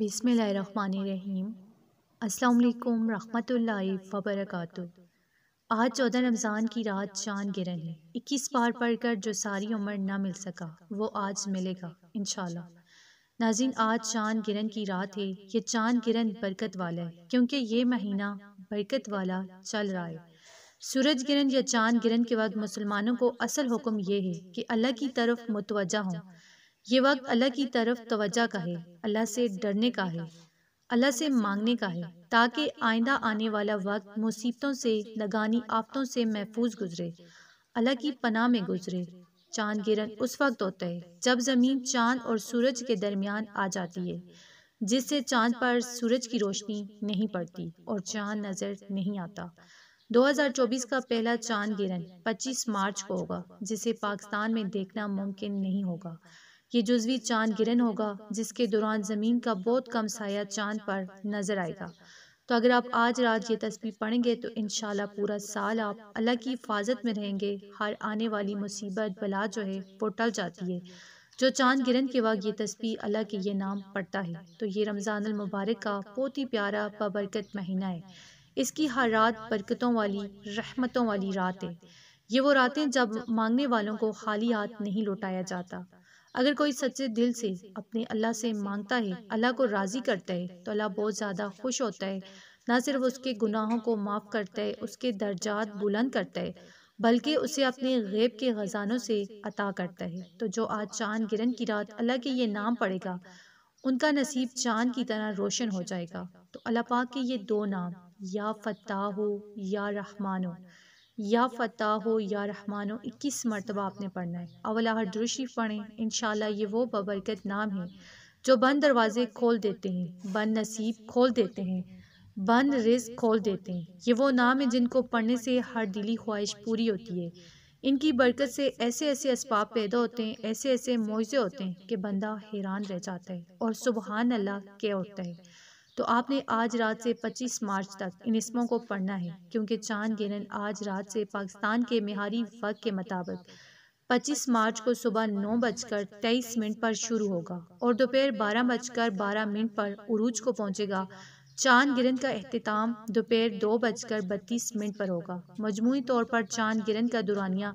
बिसमीम अल्लाम रहमतुल्लाहि व बरकातु आज चौदह रमज़ान की रात चाँद गिरन है इक्कीस बार पढ़कर जो सारी उम्र ना मिल सका वो आज मिलेगा इन नाजिन आज चाँद गिरन की रात है ये चाँद गिरन बरकत वाला है क्योंकि ये महीना बरकत वाला चल रहा है सूरज गिरन या चाँद गिरन के वक्त मुसलमानों को असल हुक्म यह है कि अल्लाह की तरफ मुतवजा हों ये वक्त अल्लाह की तरफ तवज्जा का है अल्लाह से डरने का है अल्लाह से मांगने का है ताकि आइंदा आने वाला वक्त मुसीबतों से नगानी आफतों से महफूज गुजरे अल्लाह की पनाह में गुजरे चांद गिरन उस वक्त होता है जब ज़मीन चांद और सूरज के दरमियान आ जाती है जिससे चांद पर सूरज की रोशनी नहीं पड़ती और चांद नज़र नहीं आता 2024 का पहला चांद गिरन 25 मार्च को होगा जिसे पाकिस्तान में देखना मुमकिन नहीं होगा ये जुजवी चांद गिरन होगा जिसके दौरान ज़मीन का बहुत कम साया चांद पर नज़र आएगा तो अगर आप आज रात ये तस्वीर पढ़ेंगे तो इन पूरा साल आप अल्लाह की हिफाजत में रहेंगे हर आने वाली मुसीबत बला जो है वो टल जाती है जो चांद गिरन के वक्त ये तस्वीर अल्लाह के ये नाम पड़ता है तो ये रमज़ान मुबारक का बहुत ही प्यारा बबरकत महीना है इसकी हर रात बरकतों वाली रहमतों वाली रात है ये वो रातें जब मांगने वालों को खाली हाथ नहीं लौटाया जाता अगर कोई सच्चे दिल से अपने अल्लाह से मांगता है अल्लाह को राज़ी करता है तो अल्लाह बहुत ज़्यादा खुश होता है ना सिर्फ उसके गुनाहों को माफ़ करता है उसके दर्जात बुलंद करता है बल्कि उसे अपने गैब के ख़जानों से अता करता है तो जो आज चांद गिरन की रात अल्लाह के ये नाम पड़ेगा उनका नसीब चांद की तरह रोशन हो जाएगा तो अल्लाह पाक के ये दो नाम या फताह हो या रहमान हो या फतेह हो या रहमान हो इक्कीस मरतबा आपने पढ़ना है अवला हर दुरुशी पढ़ें इन ये वो बबरकत नाम है जो बंद दरवाजे खोल देते हैं बंद नसीब खोल देते हैं बंद रिज खोल देते हैं ये वो नाम है जिनको पढ़ने से हर दिली ख्वाहिश पूरी होती है इनकी बरकत से ऐसे ऐसे इसबाब पैदा होते हैं ऐसे ऐसे मुआवजे होते हैं कि बंदा हैरान रह जाता है और सुबहान अल्लाह क्या होता है तो आपने आज रात से 25 मार्च तक इन इसमों को पढ़ना है क्योंकि चांद गिरन आज रात से पाकिस्तान के मिहारी वक्त के मुताबिक 25 मार्च को सुबह नौ बजकर तेईस मिनट पर शुरू होगा और दोपहर बारह बजकर बारह मिनट पर उरूज को पहुंचेगा चांद गिरन का अहतमाम दोपहर दो बजकर बत्तीस मिनट पर होगा मजमू तौर पर चांद गिरन का दुरानिया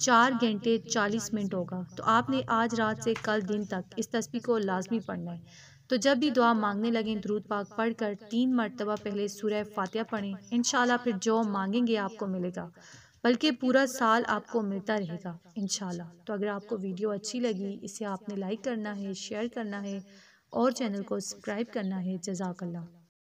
चार घंटे चालीस मिनट होगा तो आपने आज रात से कल दिन तक इस तस्वीर को लाजमी पढ़ना है तो जब भी दुआ मांगने लगें दरूद पाक पढ़कर तीन मरतबा पहले सूर्य फातिया पढ़ें इन फिर जो मांगेंगे आपको मिलेगा बल्कि पूरा साल आपको मिलता रहेगा इन तो अगर आपको वीडियो अच्छी लगी इसे आपने लाइक करना है शेयर करना है और चैनल को सब्सक्राइब करना है जजाकल्ला